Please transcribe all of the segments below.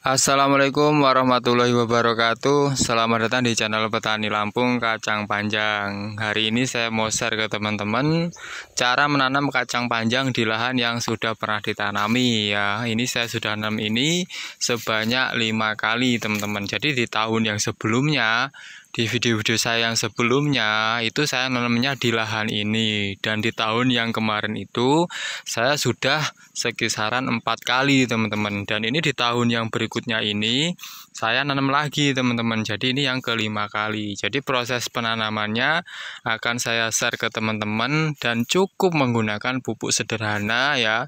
Assalamualaikum warahmatullahi wabarakatuh Selamat datang di channel Petani Lampung Kacang Panjang Hari ini saya mau share ke teman-teman Cara menanam kacang panjang di lahan yang sudah pernah ditanami ya. Ini saya sudah nanam ini sebanyak lima kali teman-teman Jadi di tahun yang sebelumnya di video-video saya yang sebelumnya itu saya nanamnya di lahan ini dan di tahun yang kemarin itu saya sudah sekisaran empat kali teman-teman dan ini di tahun yang berikutnya ini saya nanam lagi teman-teman jadi ini yang kelima kali jadi proses penanamannya akan saya share ke teman-teman dan cukup menggunakan pupuk sederhana ya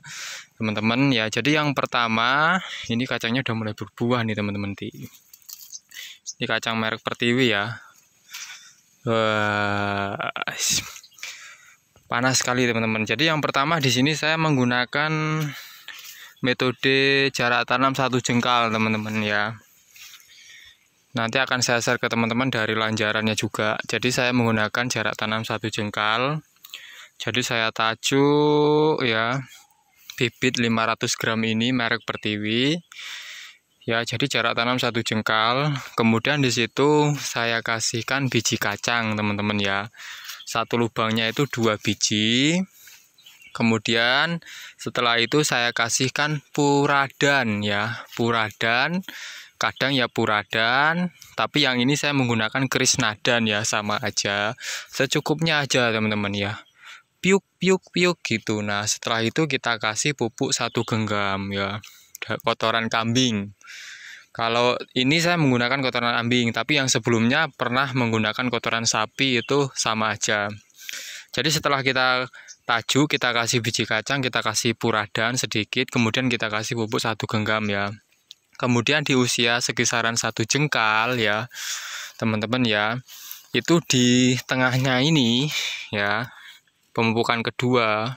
teman-teman ya jadi yang pertama ini kacangnya udah mulai berbuah nih teman-teman ini kacang merek Pertiwi ya. Wah, panas sekali teman-teman. Jadi yang pertama di sini saya menggunakan metode jarak tanam satu jengkal teman-teman ya. Nanti akan saya share ke teman-teman dari lanjarannya juga. Jadi saya menggunakan jarak tanam satu jengkal. Jadi saya tajuk ya bibit 500 gram ini merek Pertiwi Ya, jadi jarak tanam satu jengkal. Kemudian di situ saya kasihkan biji kacang, teman-teman ya. Satu lubangnya itu dua biji. Kemudian setelah itu saya kasihkan puradan ya, puradan. Kadang ya puradan, tapi yang ini saya menggunakan krisnadan ya, sama aja. Secukupnya aja, teman-teman ya piuk piuk piuk gitu. Nah, setelah itu kita kasih pupuk satu genggam ya kotoran kambing. Kalau ini saya menggunakan kotoran kambing, tapi yang sebelumnya pernah menggunakan kotoran sapi itu sama aja. Jadi setelah kita taju, kita kasih biji kacang, kita kasih puradan sedikit, kemudian kita kasih pupuk satu genggam ya. Kemudian di usia sekisaran satu jengkal ya, teman-teman ya, itu di tengahnya ini ya, pemupukan kedua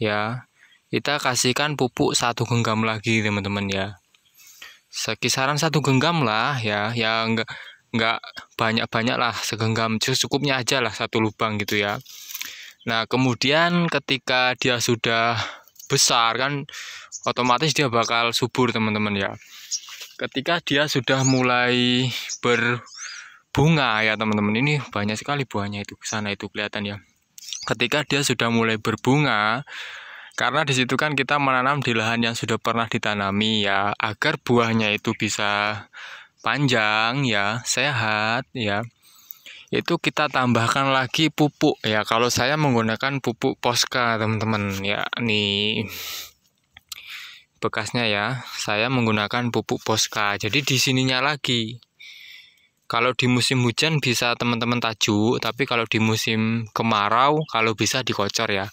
ya kita kasihkan pupuk satu genggam lagi teman-teman ya sekisaran satu genggam lah ya yang enggak banyak-banyak lah segenggam cukupnya aja lah satu lubang gitu ya nah kemudian ketika dia sudah besar kan otomatis dia bakal subur teman-teman ya ketika dia sudah mulai berbunga ya teman-teman ini banyak sekali buahnya itu sana itu kelihatan ya ketika dia sudah mulai berbunga karena di situ kan kita menanam di lahan yang sudah pernah ditanami ya, agar buahnya itu bisa panjang ya, sehat ya. Itu kita tambahkan lagi pupuk ya. Kalau saya menggunakan pupuk posca teman-teman ya. ini bekasnya ya. Saya menggunakan pupuk posca Jadi di sininya lagi kalau di musim hujan bisa teman-teman tajuk, tapi kalau di musim kemarau kalau bisa dikocor ya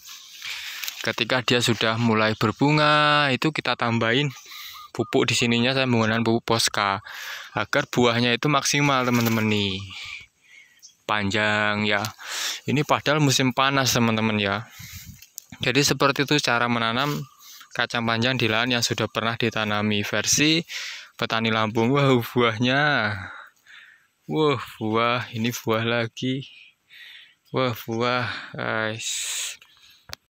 ketika dia sudah mulai berbunga itu kita tambahin pupuk di sininya saya menggunakan pupuk poska agar buahnya itu maksimal teman-teman nih panjang ya ini padahal musim panas teman-teman ya jadi seperti itu cara menanam kacang panjang di lahan yang sudah pernah ditanami versi petani Lampung wow buahnya wow buah ini buah lagi wah buah guys